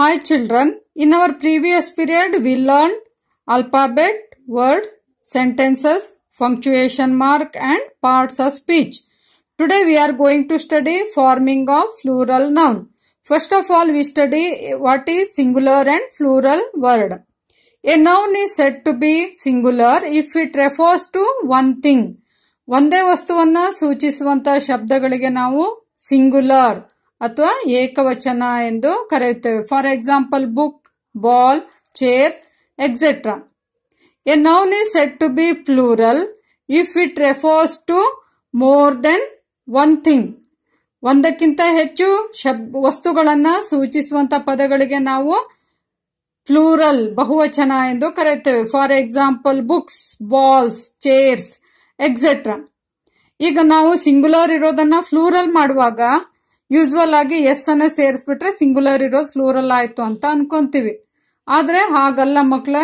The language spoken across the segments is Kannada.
Hi children, in our previous period we learned alphabet, word, sentences, punctuation mark and parts of speech. Today we are going to study forming of plural noun. First of all we study what is singular and plural word. A noun is said to be singular if it refers to one thing. ಒಂದೇ ವಸ್ತುವನ್ನು ಸೂಚಿಸುವಂತಹ ಶಬ್ದಗಳಿಗೆ ನಾವು ಸಿಂಗುಲರ್ ಅಥವಾ ಏಕವಚನ ಎಂದು ಕರೆಯುತ್ತೇವೆ for example book ball chair etcetera a noun is said to be plural if it refers to more than one thing ಒಂದಕ್ಕಿಂತ ಹೆಚ್ಚು ಶಬ್ ವಸ್ತುಗಳನ್ನು ಸೂಚಿಸುವಂಥ ಪದಗಳಿಗೆ ನಾವು ಪ್ಲೂರಲ್ ಬಹುವಚನ ಎಂದು ಕರೆಯುತ್ತೇವೆ for example books balls chairs etcetera ಈಗ ನಾವು ಸಿಂಗುಲರ್ ಇರೋದನ್ನ ಫ್ಲೂರಲ್ ಮಾಡುವಾಗ ಯೂಸ್ವಲ್ ಆಗಿ ಎಸ್ ಅನ್ನ ಸೇರಿಸ್ಬಿಟ್ರೆ ಸಿಂಗುಲರ್ ಇರೋದು ಫ್ಲೋರಲ್ ಆಯ್ತು ಅಂತ ಅನ್ಕೊಂತೀವಿ ಆದ್ರೆ ಹಾಗಲ್ಲ ಮಕ್ಕಳೇ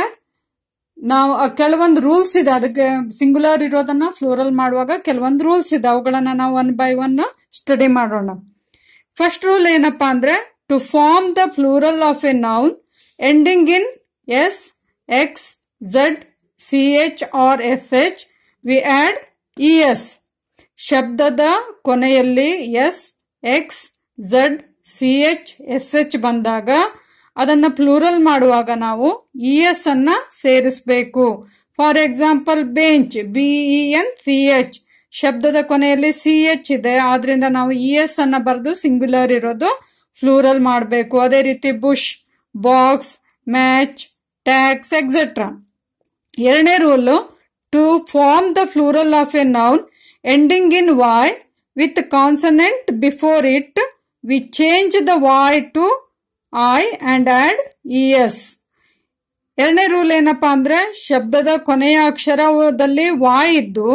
ನಾವು ಕೆಲವೊಂದು ರೂಲ್ಸ್ ಇದೆ ಅದಕ್ಕೆ ಸಿಂಗುಲರ್ ಇರೋದನ್ನ ಫ್ಲೋರಲ್ ಮಾಡುವಾಗ ಕೆಲವೊಂದು ರೂಲ್ಸ್ ಇದೆ ಅವುಗಳನ್ನ ನಾವು ಒನ್ ಬೈ ಒನ್ ಸ್ಟಡಿ ಮಾಡೋಣ ಫಸ್ಟ್ ರೂಲ್ ಏನಪ್ಪಾ ಅಂದ್ರೆ to form the plural of a noun ending in S X Z C H or S H we add E S ಶಬ್ದದ ಕೊನೆಯಲ್ಲಿ S X Z C H S H ಬಂದಾಗ ಅದನ್ನು ಪ್ಲೂರಲ್ ಮಾಡುವಾಗ ನಾವು ಇ ಎಸ್ ಅನ್ನು ಸೇರಿಸಬೇಕು for example bench B E N C H ಶಬ್ದದ ಕೊನೆಯಲ್ಲಿ ಸಿ ಎಚ್ ಇದೆ ಆದ್ರಿಂದ ನಾವು ಇ e, ಎಸ್ ಅನ್ನ ಬರೆದು ಸಿಂಗ್ಯುಲರ್ ಇರೋದು ಫ್ಲೂರಲ್ ಮಾಡಬೇಕು ಅದೇ ರೀತಿ bush box match tax etcetera ಎರಡನೇ rule to form the plural of a noun ending in Y with with before it we change the the to to i and E S ಎರಡನೇ ರೂಲ್ ಏನಪ್ಪಾ ಅಂದ್ರೆ ಶಬ್ದದ ಕೊನೆಯ ಅಕ್ಷರದಲ್ಲಿ ವಾಯ್ ಇದ್ದು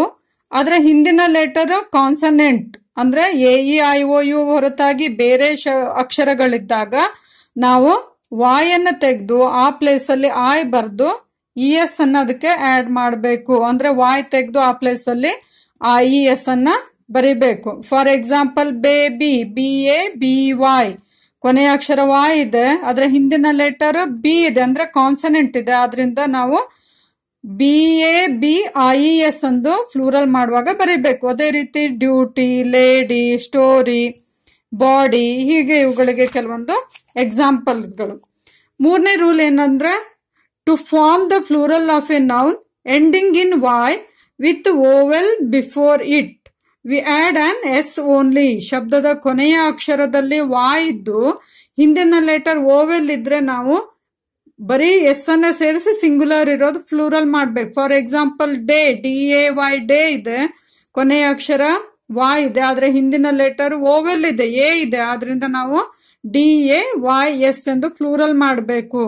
ಅದರ ಹಿಂದಿನ ಲೆಟರ್ ಕಾನ್ಸನೆಂಟ್ ಅಂದ್ರೆ A E I O U ಹೊರತಾಗಿ ಬೇರೆ ಅಕ್ಷರಗಳಿದ್ದಾಗ ನಾವು ವಾಯನ್ನು ತೆಗೆದು ಆ ಪ್ಲೇಸ್ ಅಲ್ಲಿ ಆಯ್ ಬರೆದು ಇ ಎಸ್ ಅನ್ನೋದಕ್ಕೆ ಆಡ್ ಮಾಡಬೇಕು ಅಂದ್ರೆ ವಾಯ್ ತೆಗೆದು ಆ ಪ್ಲೇಸ್ ಅಲ್ಲಿ ಆ ಇ ಎಸ್ ಅನ್ನ ಬರಿಬೇಕು for example baby B A B Y ಕೊನೆಯ ಅಕ್ಷರ ವಾಯ್ ಇದೆ ಅದರ ಹಿಂದಿನ ಲೆಟರ್ ಬಿ ಇದೆ ಅಂದ್ರೆ ಕಾನ್ಸನೆಂಟ್ ಇದೆ ಆದ್ರಿಂದ ನಾವು B A B I E ಅಂದು ಫ್ಲೂರಲ್ ಮಾಡುವಾಗ ಬರೀಬೇಕು ಅದೇ ರೀತಿ ಡ್ಯೂಟಿ ಲೇಡಿ ಸ್ಟೋರಿ ಬಾಡಿ ಹೀಗೆ ಇವುಗಳಿಗೆ ಕೆಲವೊಂದು ಎಕ್ಸಾಂಪಲ್ಗಳು ಮೂರನೇ ರೂಲ್ ಏನಂದ್ರೆ to form the plural of a noun ending in Y with vowel before it we add an S only ಶಬ್ದದ ಕೊನೆಯ ಅಕ್ಷರದಲ್ಲಿ ವಾ ಇದ್ದು ಹಿಂದಿನ ಲೆಟರ್ ಓವೆಲ್ ಇದ್ರೆ ನಾವು ಬರೀ ಎಸ್ ಅನ್ನ ಸೇರಿಸಿ ಸಿಂಗ್ಯುಲರ್ ಇರೋದು ಫ್ಲೂರಲ್ ಮಾಡ್ಬೇಕು for example day D A Y day ಇದೆ ಕೊನೆಯ ಅಕ್ಷರ ವಾ ಇದೆ ಆದ್ರೆ ಹಿಂದಿನ ಲೆಟರ್ ಓವೆಲ್ ಇದೆ ಎ ಇದೆ ಆದ್ರಿಂದ ನಾವು ಡಿ ಎ ವೈ ಎಸ್ ಎಂದು ಫ್ಲೂರಲ್ ಮಾಡಬೇಕು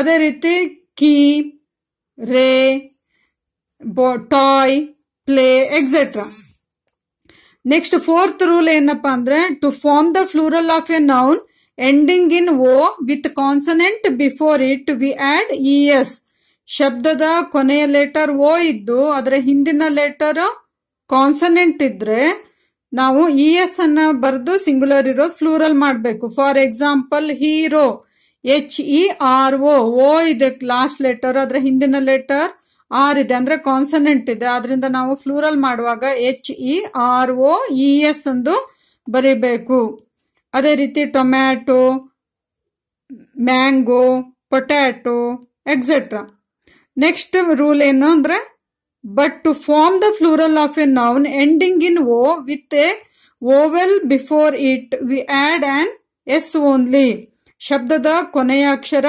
ಅದೇ ರೀತಿ key ray boy toy play etcetera next fourth rule ಏನಪ್ಪಾ ಅಂದ್ರೆ to form the plural of a noun ending in O with consonant before it we add E S ಶಬ್ದದ ಕೊನೆಯ ಲೆಟರ್ ಓ ಇದ್ದು ಅದರ ಹಿಂದಿನ ಲೆಟರ್ ಕಾನ್ಸನೆಂಟ್ ಇದ್ರೆ ನಾವು ಇ ಎಸ್ ಅನ್ನ ಬರೆದು ಸಿಂಗುಲರ್ ಇರೋ ಫ್ಲೂರಲ್ ಮಾಡಬೇಕು for example hero H E R O O ಇದೆ ಲಾಸ್ಟ್ ಲೆಟರ್ ಅದರ ಹಿಂದಿನ ಲೆಟರ್ ಆರ್ ಇದೆ ಅಂದ್ರೆ ಕಾನ್ಸನೆಂಟ್ ಇದೆ ಅದರಿಂದ ನಾವು ಫ್ಲೂರಲ್ ಮಾಡುವಾಗ H E R O E S ಎಂದು ಬರೀಬೇಕು ಅದೇ ರೀತಿ tomato mango potato etcetera next rule ಏನು ಅಂದ್ರೆ but to form the plural of a noun ending in O with a vowel before it we add an S only ಶಬ್ದದ ಕೊನೆಯ ಅಕ್ಷರ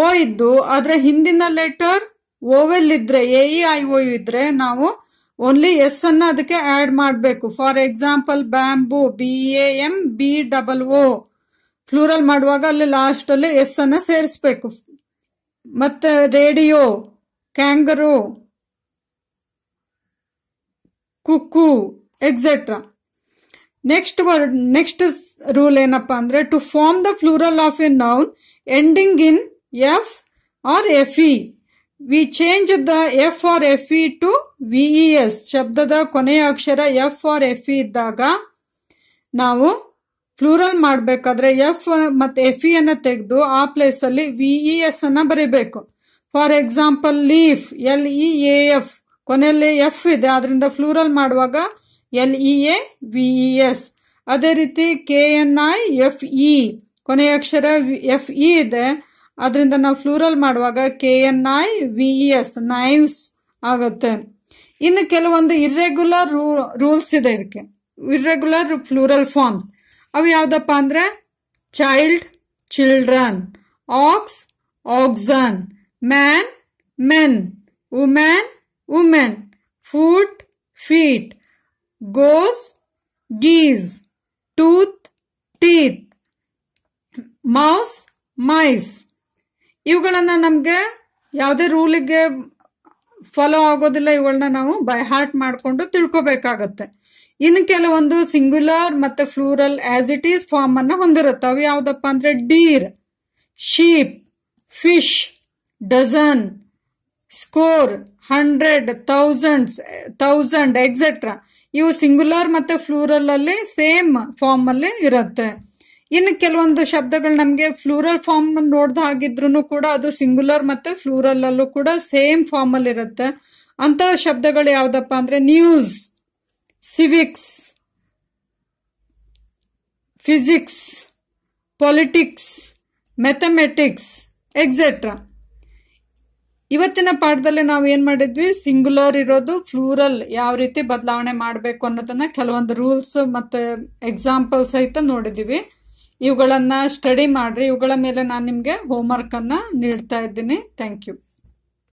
ಓ ಇದ್ದು ಆದ್ರೆ ಹಿಂದಿನ ಲೆಟರ್ ಓವೆಲ್ ಇದ್ರೆ A E e I O ಇದ್ದರೆ ನಾವು ಓನ್ಲಿ ಎಸ್ ಅನ್ನ ಅದಕ್ಕೆ ಆಡ್ ಮಾಡಬೇಕು for example bamboo B A M B double O plural ಮಾಡುವಾಗ ಅಲ್ಲಿ ಲಾಸ್ಟ್ ಅಲ್ಲಿ ಎಸ್ ಅನ್ನ ಸೇರಿಸಬೇಕು ಮತ್ತೆ radio kangaroo cuckoo etcetera next word next rule ಏನಪ್ಪಾ ಅಂದ್ರೆ to form the plural of a noun ending in F or FE. We changed the F or FE to S ಶಬ್ದದ ಕೊನೆಯ ಅಕ್ಷರ ಎಫ್ ಆರ್ ಎಫ್ ಇದ್ದಾಗ ನಾವು ಪ್ಲೂರಲ್ ಮಾಡಬೇಕಾದ್ರೆ ಎಫ್ ಮತ್ತು ಎಫ್ ಅನ್ನು ತೆಗೆದು ಆ ಪ್ಲೇಸಲ್ಲಿ ಎಸ್ ಅನ್ನು ಬರೀಬೇಕು for example leaf L E A F ಕೊನೆಯಲ್ಲಿ ಎಫ್ ಇದೆ ಅದರಿಂದ ಫ್ಲೂರಲ್ ಮಾಡುವಾಗ L E A V E S ಅದೇ ರೀತಿ K N I F E ಕೊನೆಯ ಅಕ್ಷರ ಎಫ್ ಇ e ಇದೆ ಅದರಿಂದ ನಾವು ಫ್ಲೂರಲ್ ಮಾಡುವಾಗ K N I V E S ಆಗುತ್ತೆ ಇನ್ನು ಕೆಲವೊಂದು ಇರ್ರೆಗ್ಯುಲರ್ ರೂ ರೂಲ್ಸ್ ಇದೆ ಇದಕ್ಕೆ ಇರ್ರೆಗ್ಯುಲರ್ ಫ್ಲೂರಲ್ ಫಾರ್ಮ್ಸ್ ಅವು ಯಾವುದಪ್ಪ ಅಂದರೆ child children ox oxen man men woman women foot feet goose geese tooth teeth mouse mice ಇವುಗಳನ್ನ ನಮ್ಗೆ ಯಾವುದೇ ರೂಲಿಗೆ ಫಾಲೋ ಆಗೋದಿಲ್ಲ ಇವುಗಳನ್ನ ನಾವು ಬೈ ಹಾರ್ಟ್ ಮಾಡಿಕೊಂಡು ತಿಳ್ಕೊಬೇಕಾಗತ್ತೆ ಇನ್ನು ಕೆಲವೊಂದು ಸಿಂಗ್ಯುಲರ್ ಮತ್ತೆ plural as it is form ಅನ್ನ ಹೊಂದಿರುತ್ತೆ ಅವು ಯಾವ್ದಪ್ಪ ಅಂದ್ರೆ deer sheep fish dozen score hundred thousands thousand etcetera ಇವು ಸಿಂಗ್ಯುಲರ್ ಮತ್ತೆ ಫ್ಲೂರಲ್ ಅಲ್ಲಿ ಸೇಮ್ ಫಾರ್ಮ್ ಅಲ್ಲಿ ಇರುತ್ತೆ ಇನ್ನು ಕೆಲವೊಂದು ಶಬ್ದಗಳು ನಮಗೆ ಫ್ಲೂರಲ್ ಫಾರ್ಮ್ ನೋಡ್ದ ಹಾಗಿದ್ರು ಕೂಡ ಅದು ಸಿಂಗುಲರ್ ಮತ್ತೆ ಫ್ಲೂರಲ್ ಅಲ್ಲೂ ಕೂಡ ಸೇಮ್ ಫಾರ್ಮ್ ಅಲ್ಲಿ ಇರುತ್ತೆ ಅಂತ ಶಬ್ದಗಳು ಯಾವ್ದಪ್ಪ ಅಂದ್ರೆ news civics physics politics mathematics etcetera ಇವತ್ತಿನ ಪಾಠದಲ್ಲಿ ನಾವು ಏನು ಮಾಡಿದ್ವಿ ಸಿಂಗುಲರ್ ಇರೋದು ಫ್ಲೂರಲ್ ಯಾವ ರೀತಿ ಬದಲಾವಣೆ ಮಾಡಬೇಕು ಅನ್ನೋದನ್ನ ಕೆಲವೊಂದು ರೂಲ್ಸ್ ಮತ್ತೆ ಎಕ್ಸಾಂಪಲ್ ಸಹಿತ ನೋಡಿದೀವಿ ಇವುಗಳನ್ನು ಸ್ಟಡಿ ಮಾಡ್ರಿ ಇವುಗಳ ಮೇಲೆ ನಾನು ನಿಮಗೆ ಅನ್ನ ನೀಡ್ತಾ ಇದ್ದೀನಿ ಥ್ಯಾಂಕ್ ಯು